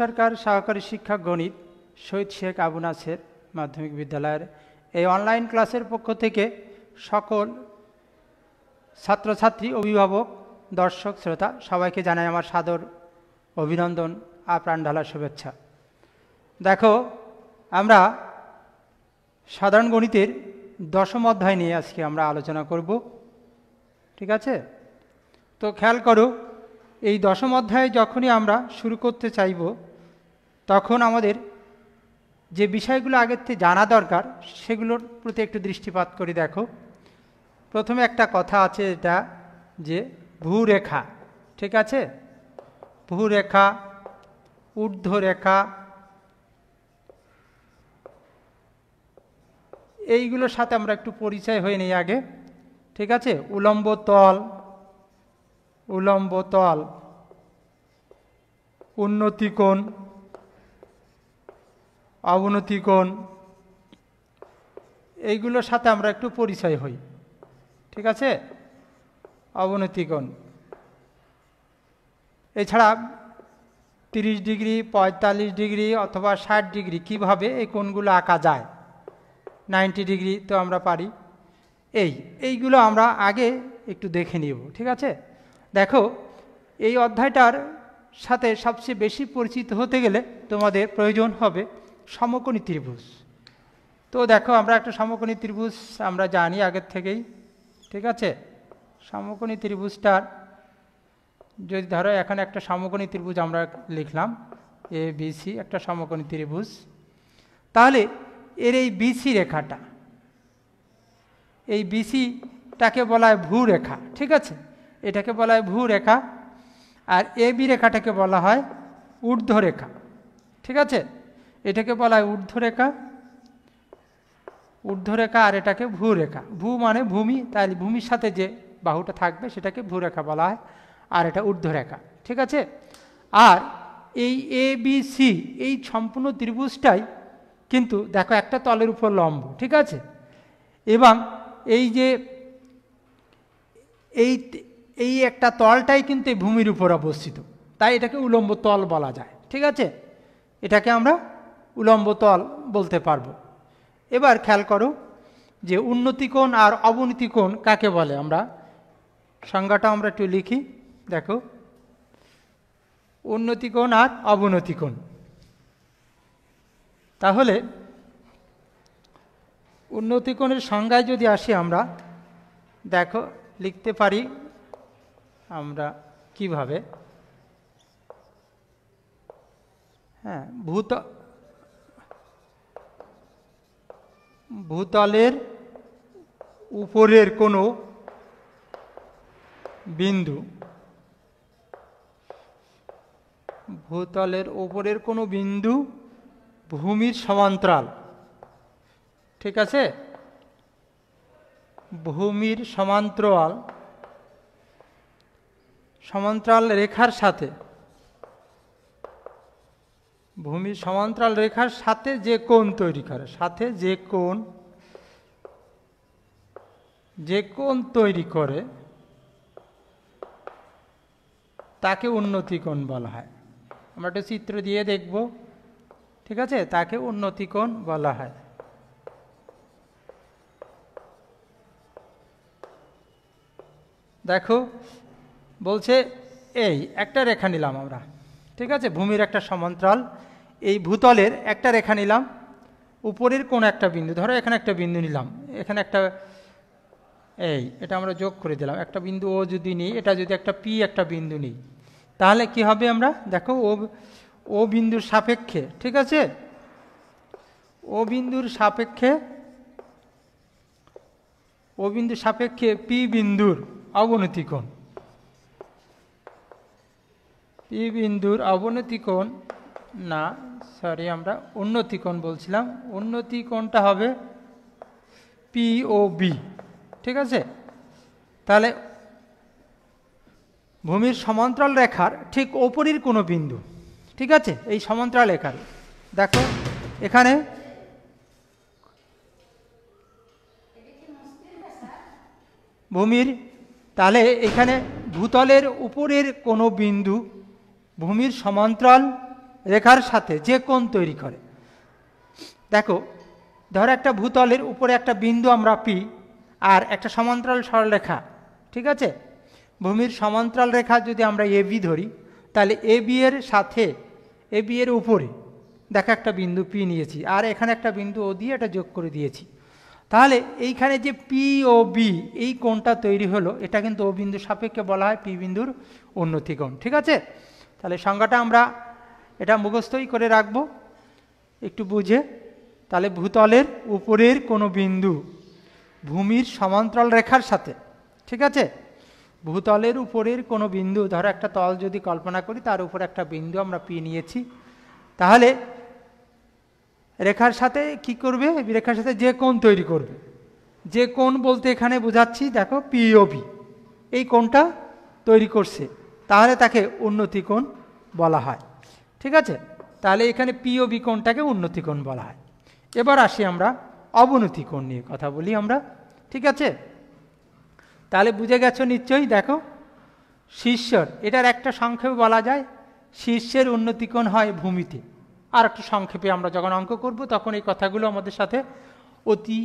সরকার সহকারী শিক্ষা গণিত শহীদ শেখ আবু নাসের মাধ্যমিক বিদ্যালয়ের এই অনলাইন ক্লাসের পক্ষ থেকে সকল ছাত্রছাত্রী অভিভাবক দর্শক শ্রোতা সবাইকে জানাই আমার সাদর অভিনন্দন আর ঢালার শুভেচ্ছা দেখো আমরা সাধারণ গণিতের দশম অধ্যায় নিয়ে আজকে আমরা আলোচনা করব ঠিক আছে তো খেয়াল করো এই দশম অধ্যায়ে যখনই আমরা শুরু করতে চাইব তখন আমাদের যে বিষয়গুলো আগের থেকে জানা দরকার সেগুলোর প্রতি একটু দৃষ্টিপাত করে দেখো প্রথমে একটা কথা আছে এটা যে ভূরেখা ঠিক আছে ভূরেখা ঊর্ধ্বরেখা এইগুলোর সাথে আমরা একটু পরিচয় হয়ে নিই আগে ঠিক আছে উলম্ব তল উলম্ব তল উন্নতি কোণ অবনতি কোণ এইগুলোর সাথে আমরা একটু পরিচয় হই ঠিক আছে অবনতি কোণ এছাড়া তিরিশ ডিগ্রি পঁয়তাল্লিশ ডিগ্রি অথবা ষাট ডিগ্রি কিভাবে এই কোণগুলো আঁকা যায় নাইনটি ডিগ্রি তো আমরা পারি এই এইগুলো আমরা আগে একটু দেখে নিব ঠিক আছে দেখো এই অধ্যায়টার সাথে সবচেয়ে বেশি পরিচিত হতে গেলে তোমাদের প্রয়োজন হবে সমকোণী ত্রিভুজ তো দেখো আমরা একটা সমকোণী ত্রিভুজ আমরা জানি আগের থেকেই ঠিক আছে সমকোণী ত্রিভুজটার যদি ধরো এখানে একটা সমকোণী ত্রিভুজ আমরা লিখলাম এ বিসি একটা সমকোণী ত্রিভুজ তাহলে এর এই বিসি রেখাটা এই বিসিটাকে বলা হয় ভূ রেখা ঠিক আছে এটাকে বলা হয় ভূ রেখা আর এ বি রেখাটাকে বলা হয় ঊর্ধ্ব রেখা ঠিক আছে এটাকে বলা হয় ঊর্ধ্ব রেখা ঊর্ধ্ব রেখা আর এটাকে ভূ রেখা ভূ মানে ভূমি তাই ভূমির সাথে যে বাহুটা থাকবে সেটাকে ভূ রেখা বলা হয় আর এটা ঊর্ধ্ব রেখা ঠিক আছে আর এই এ বি সি এই সম্পূর্ণ ত্রিভুজটাই কিন্তু দেখো একটা তলের উপর লম্ব ঠিক আছে এবং এই যে এই এই একটা তলটাই কিন্তু এই ভূমির উপর অবস্থিত তাই এটাকে উলম্ব তল বলা যায় ঠিক আছে এটাকে আমরা উলম্ব তল বলতে পারব এবার খেয়াল করো যে উন্নতিকোণ আর অবনতিকোণ কাকে বলে আমরা সংজ্ঞাটা আমরা একটু লিখি দেখো উন্নতিকোণ আর অবনতিকোণ তাহলে উন্নতিকোণের সংজ্ঞায় যদি আসি আমরা দেখো লিখতে পারি আমরা কিভাবে হ্যাঁ ভূত ভূতলের উপরের কোনো বিন্দু ভূতলের উপরের কোনো বিন্দু ভূমির সমান্তরাল ঠিক আছে ভূমির সমান্তরাল সমান্তরাল রেখার সাথে ভূমি সমান্তরাল রেখার সাথে যে কোন তৈরি করে সাথে যে কোন যে কোন তৈরি করে তাকে উন্নতি কোণ বলা হয় আমরা একটা চিত্র দিয়ে দেখব ঠিক আছে তাকে উন্নতি কোণ বলা হয় দেখো বলছে এই একটা রেখা নিলাম আমরা ঠিক আছে ভূমির একটা সমান্তরাল এই ভূতলের একটা রেখা নিলাম উপরের কোন একটা বিন্দু ধরো এখানে একটা বিন্দু নিলাম এখানে একটা এই এটা আমরা যোগ করে দিলাম একটা বিন্দু ও যদি নিই এটা যদি একটা পি একটা বিন্দু নিই তাহলে কি হবে আমরা দেখো ও ও বিন্দুর সাপেক্ষে ঠিক আছে ও বিন্দুর সাপেক্ষে ও বিন্দুর সাপেক্ষে পি বিন্দুর অবনতি কোণ পি বিন্দুর অবনতিকোণ না সরি আমরা উন্নতিকোণ বলছিলাম উন্নতিকোণটা হবে পি ও বি ঠিক আছে তাহলে ভূমির সমান্তরাল রেখার ঠিক ওপরের কোনো বিন্দু ঠিক আছে এই সমান্তরাল রেখার দেখো এখানে ভূমির তাহলে এখানে ভূতলের উপরের কোনো বিন্দু ভূমির সমান্তরাল রেখার সাথে যে কোণ তৈরি করে দেখো ধর একটা ভূতলের উপরে একটা বিন্দু আমরা পি আর একটা সমান্তরাল সরলরেখা ঠিক আছে ভূমির সমান্তরাল রেখা যদি আমরা এ বি ধরি তাহলে এ বি এর সাথে এ বি এর উপরে দেখা একটা বিন্দু পি নিয়েছি আর এখানে একটা বিন্দু ও দিয়ে এটা যোগ করে দিয়েছি তাহলে এইখানে যে পি ও বি এই কোণটা তৈরি হলো এটা কিন্তু ও বিন্দু সাপেক্ষে বলা হয় পি বিন্দুর উন্নতি কোণ ঠিক আছে তাহলে সংজ্ঞাটা আমরা এটা মুখস্থই করে রাখব একটু বুঝে তাহলে ভূতলের উপরের কোনো বিন্দু ভূমির সমান্তরাল রেখার সাথে ঠিক আছে ভূতলের উপরের কোনো বিন্দু ধরো একটা তল যদি কল্পনা করি তার উপর একটা বিন্দু আমরা পি নিয়েছি তাহলে রেখার সাথে কি করবে রেখার সাথে যে কোন তৈরি করবে যে কোন বলতে এখানে বোঝাচ্ছি দেখো পিওবি এই কোনটা তৈরি করছে তাহলে তাকে উন্নতিকোণ বলা হয় ঠিক আছে তাহলে এখানে পিওবি কোণটাকে উন্নতিকোণ বলা হয় এবার আসি আমরা অবনতি কোণ নিয়ে কথা বলি আমরা ঠিক আছে তাহলে বুঝে গেছো নিশ্চয়ই দেখো শীর্ষর এটার একটা সংক্ষেপে বলা যায় শীর্ষের উন্নতিকোণ হয় ভূমিতে আর একটু সংক্ষেপে আমরা যখন অঙ্ক করব তখন এই কথাগুলো আমাদের সাথে অতি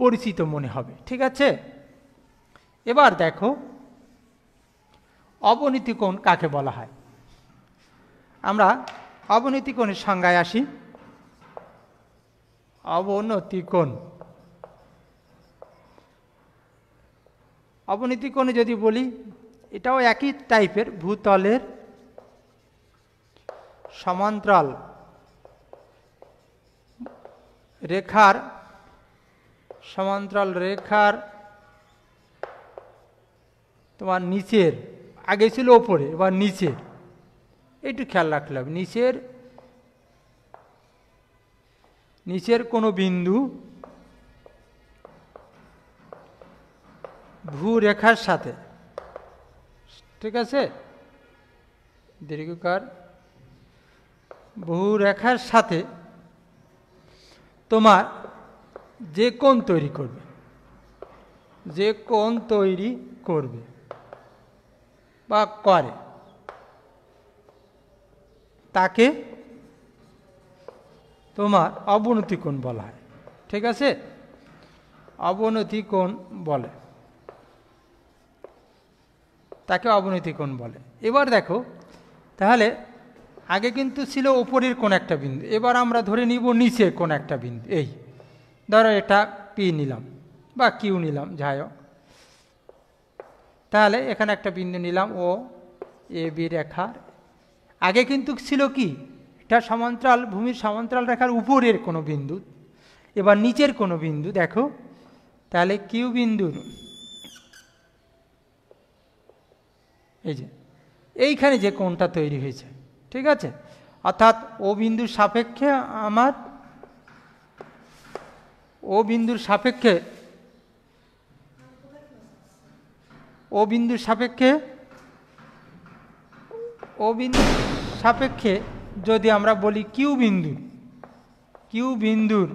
পরিচিত মনে হবে ঠিক আছে এবার দেখো অবনীতি কোণ কাকে বলা হয় আমরা অবনীতি কোণের সংজ্ঞায় আসি অবনতি কোণ অবনীতি কোণে যদি বলি এটাও একই টাইপের ভূতলের সমান্তরাল রেখার সমান্তরাল রেখার তোমার নিচের আগে ছিল ওপরে বা নিচে একটু খেয়াল রাখলাম হবে নিচের নিচের কোনো বিন্দু ভূরেখার সাথে ঠিক আছে দীর্ঘকার ভূরেখার সাথে তোমার যে কোন তৈরি করবে যে কোন তৈরি করবে বা করে তাকে তোমার অবনতি কোণ বলা হয় ঠিক আছে অবনতি কোণ বলে তাকে অবনতি কোণ বলে এবার দেখো তাহলে আগে কিন্তু ছিল ওপরের কোন একটা বিন্দু এবার আমরা ধরে নিব নিচে কোন একটা বিন্দু এই ধরো এটা পি নিলাম বা কিউ নিলাম যাই হোক তাহলে এখানে একটা বিন্দু নিলাম ও এ বি রেখার আগে কিন্তু ছিল কি এটা সমান্তরাল ভূমির সমান্তরাল রেখার উপরের কোনো বিন্দু এবার নিচের কোনো বিন্দু দেখো তাহলে কিউ বিন্দুর এই যে এইখানে যে কোনটা তৈরি হয়েছে ঠিক আছে অর্থাৎ ও বিন্দুর সাপেক্ষে আমার ও বিন্দুর সাপেক্ষে ও বিন্দুর সাপেক্ষে ও বিন্দুর সাপেক্ষে যদি আমরা বলি কিউ বিন্দু কিউ বিন্দুর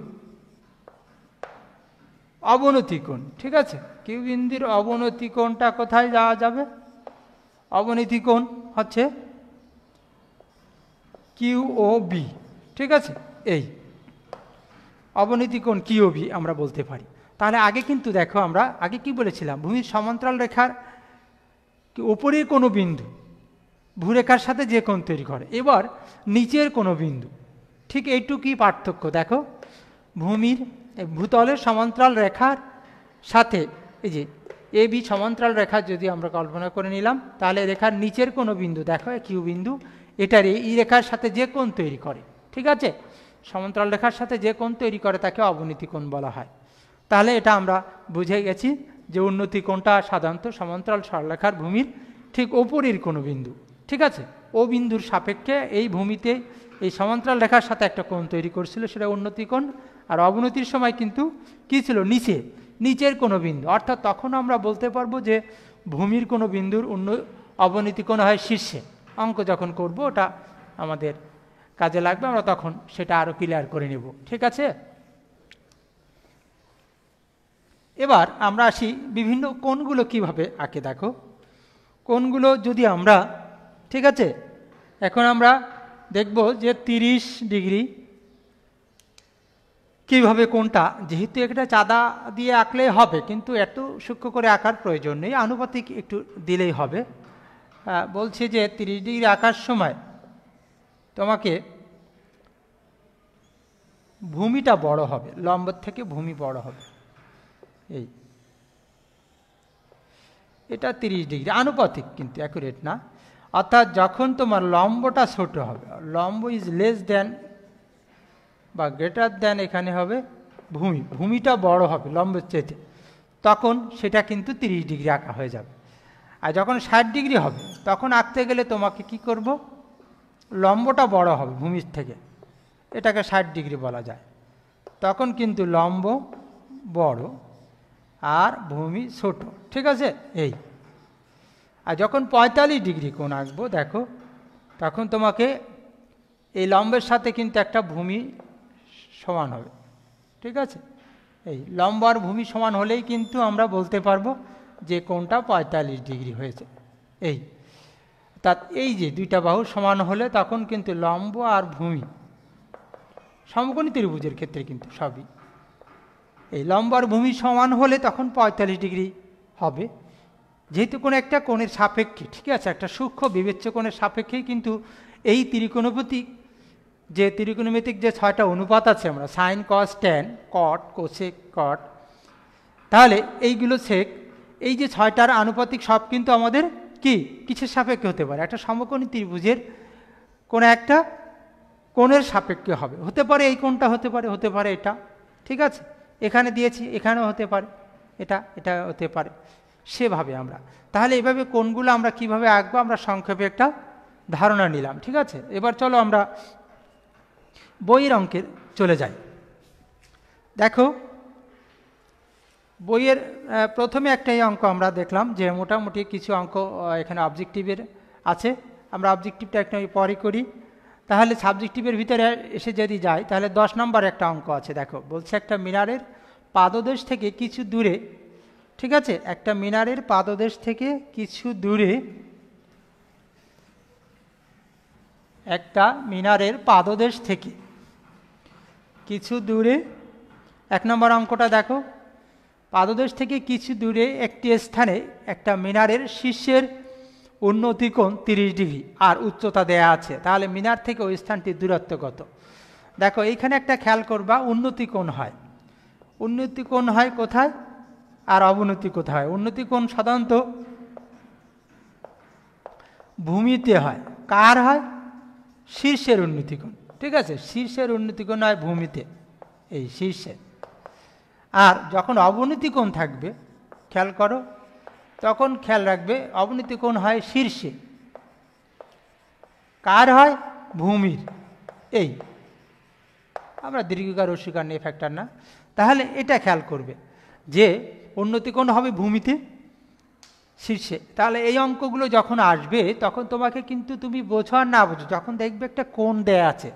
অবনতি কোণ ঠিক আছে কিউ বিন্দুর অবনতি কোণটা কোথায় যাওয়া যাবে অবনতি কোণ হচ্ছে কিউ ও বি ঠিক আছে এই অবনতি কোণ কিউ বি আমরা বলতে পারি তাহলে আগে কিন্তু দেখো আমরা আগে কি বলেছিলাম ভূমির সমান্তরাল রেখার ওপরের কোনো বিন্দু ভূরেখার সাথে যে কোন তৈরি করে এবার নিচের কোনো বিন্দু ঠিক এইটুকুই পার্থক্য দেখো ভূমির ভূতলের সমান্তরাল রেখার সাথে এই যে এ বি সমান্তরাল রেখা যদি আমরা কল্পনা করে নিলাম তাহলে রেখার নিচের কোনো বিন্দু দেখো কিউ বিন্দু এটার এই রেখার সাথে যে কোন তৈরি করে ঠিক আছে সমান্তরাল রেখার সাথে যে কোণ তৈরি করে তাকে অবনীতি কোণ বলা হয় তাহলে এটা আমরা বুঝে গেছি যে উন্নতি কোনটা সাধারণত সমান্তরাল সরলেখার ভূমির ঠিক ওপরের কোনো বিন্দু ঠিক আছে ও বিন্দুর সাপেক্ষে এই ভূমিতে এই সমান্তরাল রেখার সাথে একটা কোণ তৈরি করছিল সেটা উন্নতি কোণ আর অবনতির সময় কিন্তু কী ছিল নিচে নিচের কোনো বিন্দু অর্থাৎ তখন আমরা বলতে পারবো যে ভূমির কোনো বিন্দুর উন্ন অবনতি কোণ হয় শীর্ষে অঙ্ক যখন করব ওটা আমাদের কাজে লাগবে আমরা তখন সেটা আরও ক্লিয়ার করে নেব ঠিক আছে এবার আমরা আসি বিভিন্ন কোনগুলো কিভাবে আঁকে দেখো কোনগুলো যদি আমরা ঠিক আছে এখন আমরা দেখব যে 30 ডিগ্রি কিভাবে কোনটা যেহেতু একটা চাঁদা দিয়ে আঁকলেই হবে কিন্তু এত সূক্ষ্ম করে আঁকার প্রয়োজন নেই আনুপাতিক একটু দিলেই হবে বলছে যে 30 ডিগ্রি আঁকার সময় তোমাকে ভূমিটা বড় হবে লম্বর থেকে ভূমি বড় হবে এই এটা তিরিশ ডিগ্রি আনুপাতিক কিন্তু অ্যাকুরেট না অর্থাৎ যখন তোমার লম্বটা ছোট হবে লম্ব ইজ লেস দেন বা গ্রেটার দেন এখানে হবে ভূমি ভূমিটা বড় হবে লম্বের চেতে তখন সেটা কিন্তু তিরিশ ডিগ্রি আঁকা হয়ে যাবে আর যখন ষাট ডিগ্রি হবে তখন আঁকতে গেলে তোমাকে কি করব লম্বটা বড় হবে ভূমির থেকে এটাকে ষাট ডিগ্রি বলা যায় তখন কিন্তু লম্ব বড় আর ভূমি ছোট ঠিক আছে এই আর যখন পঁয়তাল্লিশ ডিগ্রি কোন আসবো দেখো তখন তোমাকে এই লম্বের সাথে কিন্তু একটা ভূমি সমান হবে ঠিক আছে এই লম্ব আর ভূমি সমান হলেই কিন্তু আমরা বলতে পারবো যে কোনটা পঁয়তাল্লিশ ডিগ্রি হয়েছে এই তা এই যে দুইটা বাহু সমান হলে তখন কিন্তু লম্ব আর ভূমি সমকোণী ত্রিভুজের ক্ষেত্রে কিন্তু সবই এই লম্বার ভূমি সমান হলে তখন পঁয়তাল্লিশ ডিগ্রি হবে যেহেতু কোনো একটা কোণের সাপেক্ষে ঠিক আছে একটা সূক্ষ্ম বিবেচ্য কোণের সাপেক্ষেই কিন্তু এই ত্রিকোণপতি যে ত্রিকোণমিতিক যে ছয়টা অনুপাত আছে আমরা sine cos tan cot cosec cot তাহলে এইগুলো সেক এই যে ছয়টার আনুপাতিক সব কিন্তু আমাদের কি কিছু সাপেক্ষে হতে পারে একটা সমকোণী ত্রিভুজের কোনো একটা কোণের সাপেক্ষে হবে হতে পারে এই কোণটা হতে পারে হতে পারে এটা ঠিক আছে এখানে দিয়েছি এখানেও হতে পারে এটা এটা হতে পারে সেভাবে আমরা তাহলে এভাবে কোনগুলো আমরা কিভাবে আঁকবো আমরা সংক্ষেপে একটা ধারণা নিলাম ঠিক আছে এবার চলো আমরা বইয়ের অঙ্কে চলে যাই দেখো বইয়ের প্রথমে একটাই অঙ্ক আমরা দেখলাম যে মোটামুটি কিছু অঙ্ক এখানে অবজেক্টিভের আছে আমরা অবজেক্টিভটা একটা পরে করি তাহলে সাবজেক্টিভের ভিতরে এসে যদি যায় তাহলে দশ নম্বর একটা অঙ্ক আছে দেখো বলছে একটা মিনারের পাদদেশ থেকে কিছু দূরে ঠিক আছে একটা মিনারের পাদদেশ থেকে কিছু দূরে একটা মিনারের পাদদেশ থেকে কিছু দূরে এক নম্বর অঙ্কটা দেখো পাদদেশ থেকে কিছু দূরে একটি স্থানে একটা মিনারের শীর্ষের দিকোণ তিরিশ ডিগ্রি আর উচ্চতা দেয়া আছে তাহলে মিনার থেকে ওই স্থানটির দূরত্ব কত দেখো এইখানে একটা খেয়াল করবা উন্নতি কোণ হয় উন্নতি কোণ হয় কোথায় আর অবনতি কোথায় হয় উন্নতি কোণ সাধারণত ভূমিতে হয় কার হয় শীর্ষের উন্নতি কোণ ঠিক আছে শীর্ষের উন্নতি কোণ হয় ভূমিতে এই শীর্ষের আর যখন অবনতি কোণ থাকবে খেয়াল করো তখন খেয়াল রাখবে অবনীতি কোণ হয় শীর্ষে কার হয় ভূমির এই আমরা দীর্ঘিকার অস্বীকার নিয়ে ফ্যাক্টর না তাহলে এটা খেয়াল করবে যে উন্নতি কোণ হবে ভূমিতে শীর্ষে তাহলে এই অঙ্কগুলো যখন আসবে তখন তোমাকে কিন্তু তুমি বোঝো আর না বোঝো যখন দেখবে একটা কোণ দেয়া আছে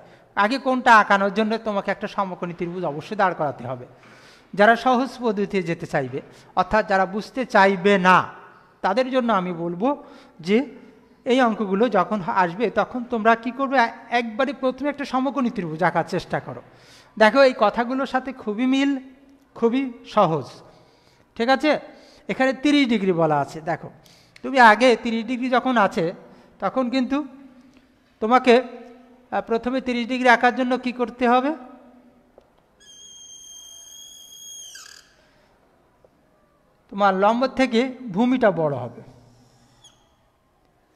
আগে কোনটা আঁকানোর জন্য তোমাকে একটা সমকোণী ত্রিভুজ অবশ্যই দাঁড় করাতে হবে যারা সহজ পদ্ধতিতে যেতে চাইবে অর্থাৎ যারা বুঝতে চাইবে না তাদের জন্য আমি বলবো যে এই অঙ্কগুলো যখন আসবে তখন তোমরা কি করবে একবারে প্রথমে একটা সমকোণী ত্রিভুজ আঁকার চেষ্টা করো দেখো এই কথাগুলোর সাথে খুবই মিল খুবই সহজ ঠিক আছে এখানে তিরিশ ডিগ্রি বলা আছে দেখো তুমি আগে তিরিশ ডিগ্রি যখন আছে তখন কিন্তু তোমাকে প্রথমে তিরিশ ডিগ্রি আঁকার জন্য কি করতে হবে তোমার লম্ব থেকে ভূমিটা বড় হবে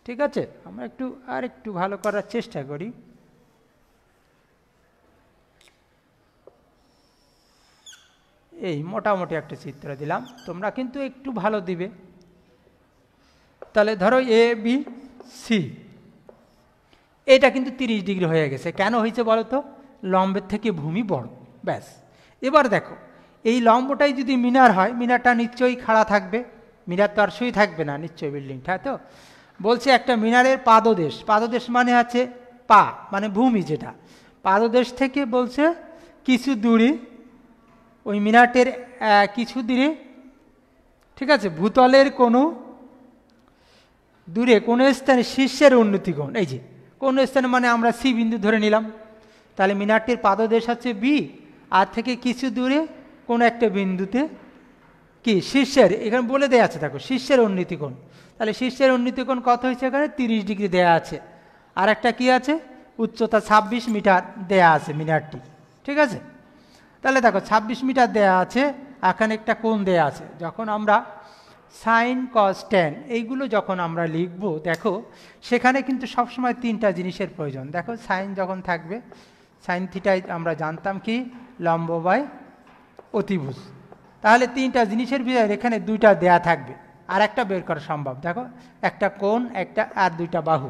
ঠিক আছে আমরা একটু আর একটু ভালো করার চেষ্টা করি এই মোটামুটি একটা চিত্র দিলাম তোমরা কিন্তু একটু ভালো দিবে তাহলে ধরো এ বি সি এটা কিন্তু তিরিশ ডিগ্রি হয়ে গেছে কেন হয়েছে বলো তো লম্বের থেকে ভূমি বড় ব্যাস এবার দেখো এই লম্বটাই যদি মিনার হয় মিনারটা নিশ্চয়ই খাড়া থাকবে মিনার তো আর শুয়ে থাকবে না নিশ্চয়ই বিল্ডিংটা তো বলছে একটা মিনারের পাদদেশ পাদদেশ মানে আছে পা মানে ভূমি যেটা পাদদেশ থেকে বলছে কিছু দূরে ওই মিনারটের কিছু দূরে ঠিক আছে ভূতলের কোনো দূরে কোনো স্থানে শীর্ষের উন্নতিগণ এই যে কোন স্থানে মানে আমরা সি বিন্দু ধরে নিলাম তাহলে মিনারটির পাদদেশ হচ্ছে বি আর থেকে কিছু দূরে কোনো একটা বিন্দুতে কি শীর্ষের এখানে বলে দেওয়া আছে দেখো শীর্ষের উন্নীতিকোণ তাহলে শীর্ষের উন্নীতিকোণ কত হয়েছে এখানে তিরিশ ডিগ্রি দেয়া আছে আর একটা কী আছে উচ্চতা ২৬ মিটার দেয়া আছে মিনারটি ঠিক আছে তাহলে দেখো ২৬ মিটার দেয়া আছে এখানে একটা কোণ দেয়া আছে যখন আমরা সাইন কস টেন এইগুলো যখন আমরা লিখব দেখো সেখানে কিন্তু সবসময় তিনটা জিনিসের প্রয়োজন দেখো সাইন যখন থাকবে সাইন থিটাই আমরা জানতাম কি লম্ব বাই অতিভুজ তাহলে তিনটা জিনিসের ভিতরে এখানে দুইটা দেয়া থাকবে আর একটা বের করা সম্ভব দেখো একটা কোন একটা আর দুইটা বাহু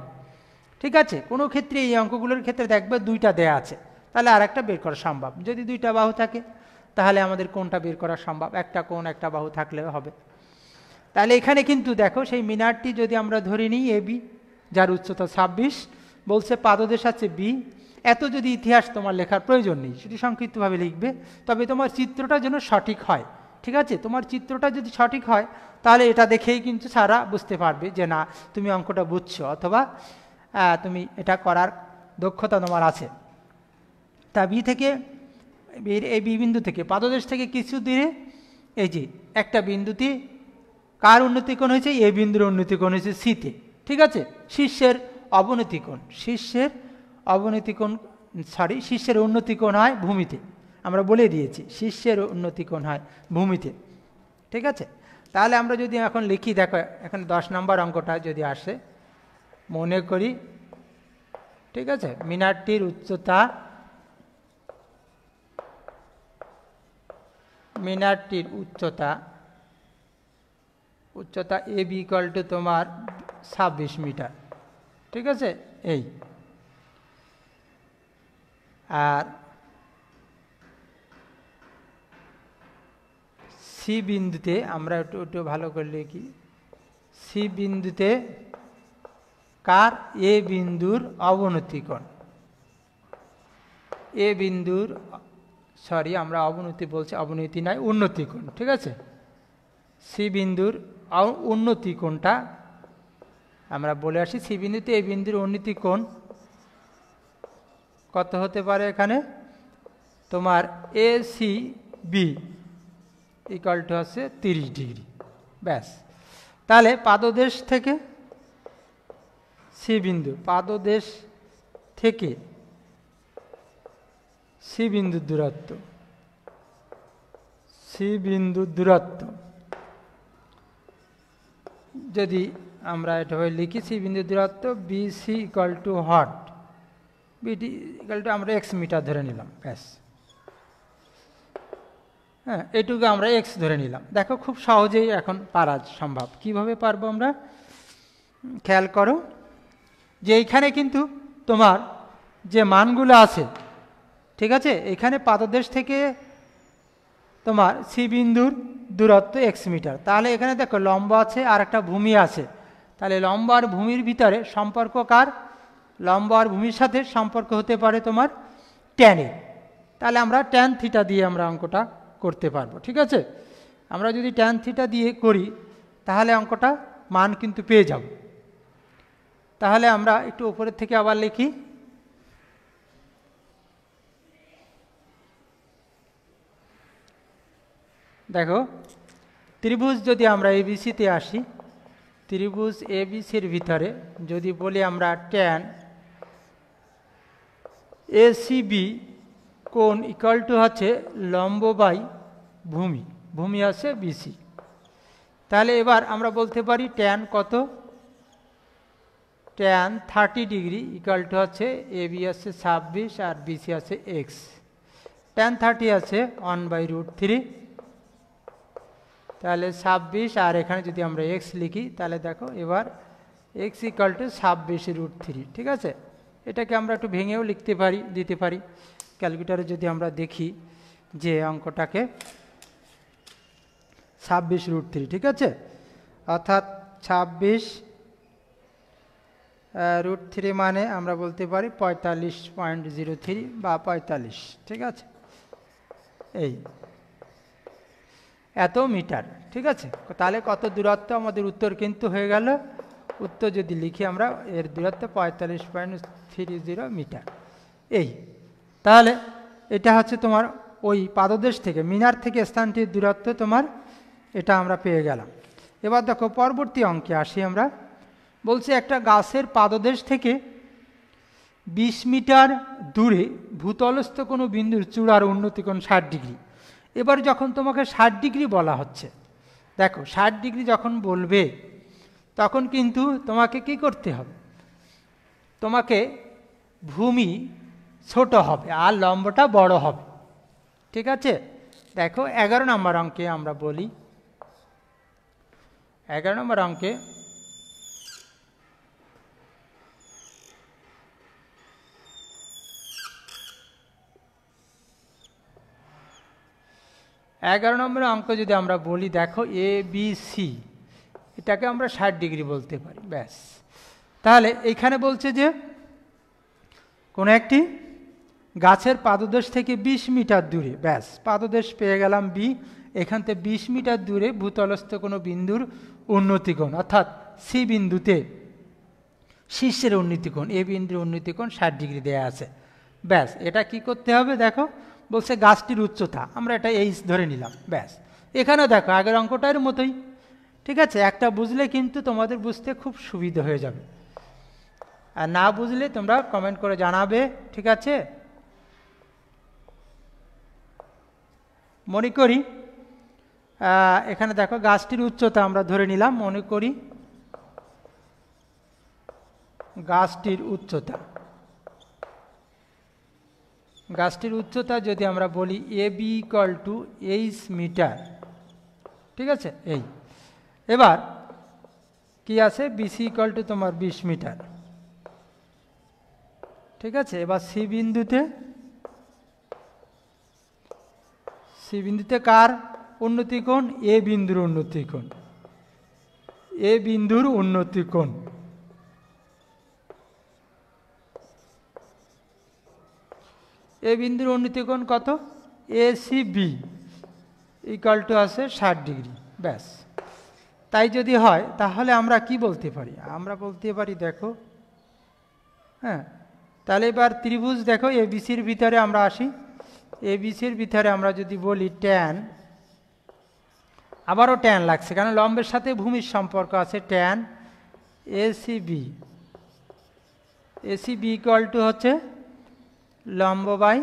ঠিক আছে কোনো ক্ষেত্রে এই অঙ্কগুলোর ক্ষেত্রে দেখবে দুইটা দেয়া আছে তাহলে আর একটা বের করা সম্ভব যদি দুইটা বাহু থাকে তাহলে আমাদের কোনটা বের করা সম্ভব একটা কোন একটা বাহু থাকলেও হবে তাহলে এখানে কিন্তু দেখো সেই মিনারটি যদি আমরা ধরে নিই এ বি যার উচ্চতা ছাব্বিশ বলছে পাদদেশ আছে বি এত যদি ইতিহাস তোমার লেখার প্রয়োজন নেই সেটি সংক্ষিপ্তভাবে লিখবে তবে তোমার চিত্রটা যেন সঠিক হয় ঠিক আছে তোমার চিত্রটা যদি সঠিক হয় তাহলে এটা দেখেই কিন্তু সারা বুঝতে পারবে যে না তুমি অঙ্কটা বুঝছো অথবা তুমি এটা করার দক্ষতা তোমার আছে তা বি থেকে এই বি বিন্দু থেকে পাদদেশ থেকে কিছু দিনে এই যে একটা বিন্দুতে কার উন্নতিকোণ হয়েছে এ বিন্দুর উন্নতিকোণ হয়েছে সিতে ঠিক আছে শীর্ষের অবনতিকোণ শীর্ষের অবনতি কোন সরি শিষ্যের উন্নতি কোন হয় ভূমিতে আমরা বলে দিয়েছি শিষ্যের উন্নতি কোন হয় ভূমিতে ঠিক আছে তাহলে আমরা যদি এখন লিখি দেখো এখন দশ নম্বর অঙ্কটা যদি আসে মনে করি ঠিক আছে মিনারটির উচ্চতা মিনারটির উচ্চতা উচ্চতা এ বি টু তোমার ছাব্বিশ মিটার ঠিক আছে এই আর সি বিন্দুতে আমরা একটু একটু ভালো করলে কি সি বিন্দুতে কার এ বিন্দুর অবনতি কোণ এ বিন্দুর সরি আমরা অবনতি বলছি অবনতি নাই উন্নতি কোণ ঠিক আছে সি বিন্দুর উন্নতি কোণটা আমরা বলে আসি সি বিন্দুতে এ বিন্দুর উন্নতি কোণ কত হতে পারে এখানে তোমার A C B equal to হচ্ছে তিরিশ ডিগ্রি ব্যাস তাহলে পাদদেশ থেকে সি বিন্দু পাদদেশ থেকে সি বিন্দুর দূরত্ব সি বিন্দুর দূরত্ব যদি আমরা এটা লিখি সি বিন্দুর দূরত্ব বিসি ইকাল টু হট বিটি ইকাল আমরা এক্স মিটার ধরে নিলাম ব্যাস হ্যাঁ এটুকু আমরা এক্স ধরে নিলাম দেখো খুব সহজেই এখন পারা সম্ভব কিভাবে পারবো আমরা খেয়াল করো যে এইখানে কিন্তু তোমার যে মানগুলো আছে ঠিক আছে এখানে পাদদেশ থেকে তোমার সি বিন্দুর দূরত্ব এক্স মিটার তাহলে এখানে দেখো লম্ব আছে আর একটা ভূমি আছে তাহলে লম্ব আর ভূমির ভিতরে সম্পর্ক কার লম্বা আর ভূমির সাথে সম্পর্ক হতে পারে তোমার ট্যানে তাহলে আমরা ট্যান থিটা দিয়ে আমরা অঙ্কটা করতে পারবো ঠিক আছে আমরা যদি ট্যান থিটা দিয়ে করি তাহলে অঙ্কটা মান কিন্তু পেয়ে যাব তাহলে আমরা একটু উপরের থেকে আবার লিখি দেখো ত্রিভুজ যদি আমরা এবিসিতে আসি ত্রিভুজ এবিসির ভিতরে যদি বলি আমরা ট্যান এসিবি কোন ইকাল টু আছে লম্ব বাই ভূমি ভূমি আছে বিসি তাহলে এবার আমরা বলতে পারি ট্যান কত tan thirty degree equal to আছে এ বি আছে ছাব্বিশ আর বিসি আছে এক্স ট্যান থার্টি আছে ওয়ান বাই রুট থ্রি তাহলে ছাব্বিশ আর এখানে যদি আমরা এক্স লিখি তাহলে দেখো এবার এক্স ইকাল টু ছাব্বিশ রুট থ্রি ঠিক আছে এটাকে আমরা একটু ভেঙেও লিখতে পারি দিতে পারি ক্যালকুলেটারে যদি আমরা দেখি যে অঙ্কটাকে ছাব্বিশ রুট থ্রি ঠিক আছে অর্থাৎ ছাব্বিশ রুট থ্রি মানে আমরা বলতে পারি পঁয়তাল্লিশ পয়েন্ট জিরো থ্রি বা পঁয়তাল্লিশ ঠিক আছে এই এত মিটার ঠিক আছে তাহলে কত দূরত্ব আমাদের উত্তর কিন্তু হয়ে গেল উত্তর যদি লিখি আমরা এর দূরত্ব পঁয়তাল্লিশ পয়েন্ট থ্রি জিরো মিটার এই তাহলে এটা হচ্ছে তোমার ওই পাদদেশ থেকে মিনার থেকে স্থানটির দূরত্ব তোমার এটা আমরা পেয়ে গেলাম এবার দেখো পরবর্তী অঙ্কে আসি আমরা বলছি একটা গাছের পাদদেশ থেকে ২০ মিটার দূরে ভূতলস্থ কোনো বিন্দুর চূড়ার কোন ষাট ডিগ্রি এবার যখন তোমাকে ষাট ডিগ্রি বলা হচ্ছে দেখো ষাট ডিগ্রি যখন বলবে তখন কিন্তু তোমাকে কি করতে হবে তোমাকে ভূমি ছোট হবে আর লম্বটা বড় হবে ঠিক আছে দেখো এগারো নম্বর অঙ্কে আমরা বলি এগারো নম্বর অঙ্কে এগারো নম্বর অঙ্ক যদি আমরা বলি দেখো এ বি সি এটাকে আমরা ষাট ডিগ্রি বলতে পারি ব্যাস তাহলে এইখানে বলছে যে কোনো একটি গাছের পাদদেশ থেকে ২০ মিটার দূরে ব্যাস পাদদেশ পেয়ে গেলাম বি এখান থেকে ২০ মিটার দূরে ভূতলস্থ কোনো বিন্দুর উন্নতিকোণ অর্থাৎ সি বিন্দুতে শীর্ষের উন্নতিকোণ এ বিন্দুর উন্নতিকোণ ষাট ডিগ্রি দেয়া আছে ব্যাস এটা কি করতে হবে দেখো বলছে গাছটির উচ্চতা আমরা এটা এইচ ধরে নিলাম ব্যাস এখানেও দেখো আগের অঙ্কটার মতোই ঠিক আছে একটা বুঝলে কিন্তু তোমাদের বুঝতে খুব সুবিধা হয়ে যাবে আর না বুঝলে তোমরা কমেন্ট করে জানাবে ঠিক আছে মনে করি এখানে দেখো গাছটির উচ্চতা আমরা ধরে নিলাম মনে করি গাছটির উচ্চতা গাছটির উচ্চতা যদি আমরা বলি A B equal to H metre ঠিক আছে এই এবার কি আছে বিসি ইকাল টু তোমার বিশ মিটার ঠিক আছে এবার সি বিন্দুতে সি বিন্দুতে কার উন্নতি কোণ এ বিন্দুর উন্নতি কোণ এ বিন্দুর উন্নতি কোণ এ বিন্দুর উন্নতি কোণ কত A C B equal to আছে ষাট ডিগ্রি ব্যাস তাই যদি হয় তাহলে আমরা কি বলতে পারি আমরা বলতে পারি দেখো হ্যাঁ তাহলে এবার ত্রিভুজ দেখো এবিসির ভিতরে আমরা আসি এবিসির ভিতরে আমরা যদি বলি ট্যান আবারও ট্যান লাগছে কারণ লম্বের সাথে ভূমির সম্পর্ক আছে tan ACB ACB equal to হচ্ছে লম্ব বাই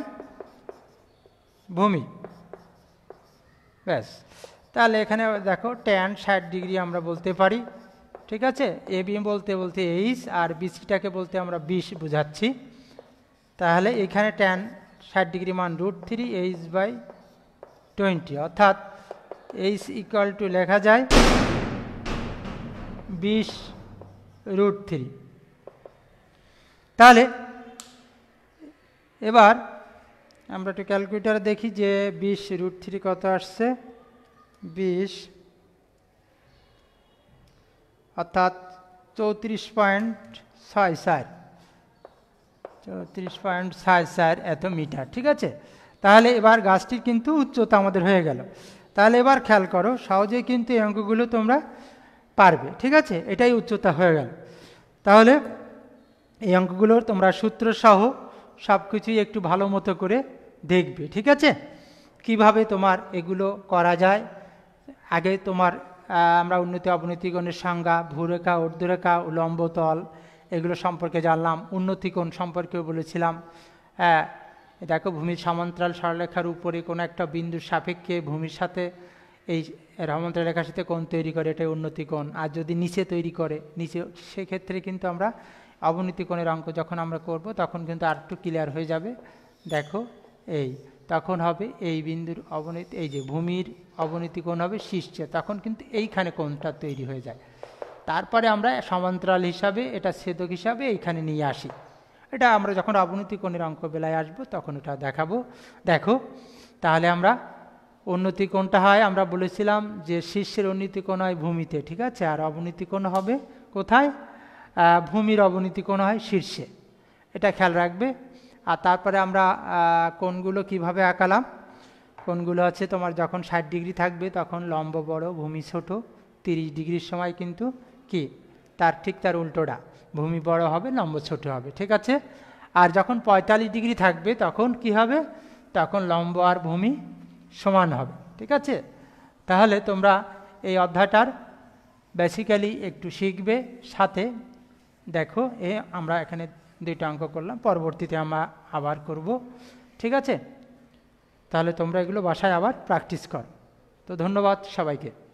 ভূমি ব্যাস তাহলে এখানে দেখো ট্যান ষাট ডিগ্রি আমরা বলতে পারি ঠিক আছে এ বি বলতে বলতে এইচ আর বিসিটাকে বলতে আমরা বিশ বুঝাচ্ছি তাহলে এখানে ট্যান ষাট ডিগ্রি মান root three H by twenty অর্থাৎ এইচ ইকুয়াল টু লেখা যায় বিশ রুট থ্রি তাহলে এবার আমরা একটু ক্যালকুলেটারে দেখি যে বিশ রুট থ্রি কত আসছে বিশ অর্থাৎ চৌত্রিশ পয়েন্ট ছয় চার চৌত্রিশ পয়েন্ট ছয় চার এত মিটার ঠিক আছে তাহলে এবার গাছটির কিন্তু উচ্চতা আমাদের হয়ে গেল তাহলে এবার খেয়াল করো সহজে কিন্তু এই অঙ্কগুলো তোমরা পারবে ঠিক আছে এটাই উচ্চতা হয়ে গেল তাহলে এই অঙ্কগুলোর তোমরা সূত্র সহ সব কিছুই একটু ভালো মতো করে দেখবে ঠিক আছে কিভাবে তোমার এগুলো করা যায় আগে তোমার আমরা উন্নতি অবনতিগণের সংজ্ঞা ভূরেখা ঊর্ধ্বরেখা লম্বতল এগুলো সম্পর্কে জানলাম উন্নতিকোণ সম্পর্কেও বলেছিলাম দেখো ভূমির সমান্তরাল সরলেখার উপরে কোনো একটা বিন্দুর সাপেক্ষে ভূমির সাথে এই সমান্তরাল রেখার সাথে কোণ তৈরি করে উন্নতি উন্নতিকোণ আর যদি নিচে তৈরি করে নিচে সেক্ষেত্রে কিন্তু আমরা অবনতি কোণের অঙ্ক যখন আমরা করব তখন কিন্তু আর একটু ক্লিয়ার হয়ে যাবে দেখো এই তখন হবে এই বিন্দুর অবনতি এই যে ভূমির অবনীতি কোণ হবে শীর্ষে তখন কিন্তু এইখানে কোণটা তৈরি হয়ে যায় তারপরে আমরা সমান্তরাল হিসাবে এটা ছেদক হিসাবে এইখানে নিয়ে আসি এটা আমরা যখন অবনতি কোণের অঙ্ক বেলায় আসবো তখন এটা দেখাবো দেখো তাহলে আমরা উন্নতি কোণটা হয় আমরা বলেছিলাম যে শীর্ষের উন্নতি কোণ হয় ভূমিতে ঠিক আছে আর অবনীতি কোণ হবে কোথায় ভূমির অবনতি কোণ হয় শীর্ষে এটা খেয়াল রাখবে আর তারপরে আমরা কোণগুলো কিভাবে আঁকালাম কোনগুলো আছে তোমার যখন ষাট ডিগ্রি থাকবে তখন লম্ব বড় ভূমি ছোটো তিরিশ ডিগ্রির সময় কিন্তু কি তার ঠিক তার উল্টোটা ভূমি বড় হবে লম্ব ছোট হবে ঠিক আছে আর যখন পঁয়তাল্লিশ ডিগ্রি থাকবে তখন কি হবে তখন লম্ব আর ভূমি সমান হবে ঠিক আছে তাহলে তোমরা এই অধ্যায়টার বেসিক্যালি একটু শিখবে সাথে দেখো এ আমরা এখানে দুইটা অঙ্ক করলাম পরবর্তীতে আমরা আবার করব ঠিক আছে তাহলে তোমরা এগুলো বাসায় আবার প্র্যাকটিস কর তো ধন্যবাদ সবাইকে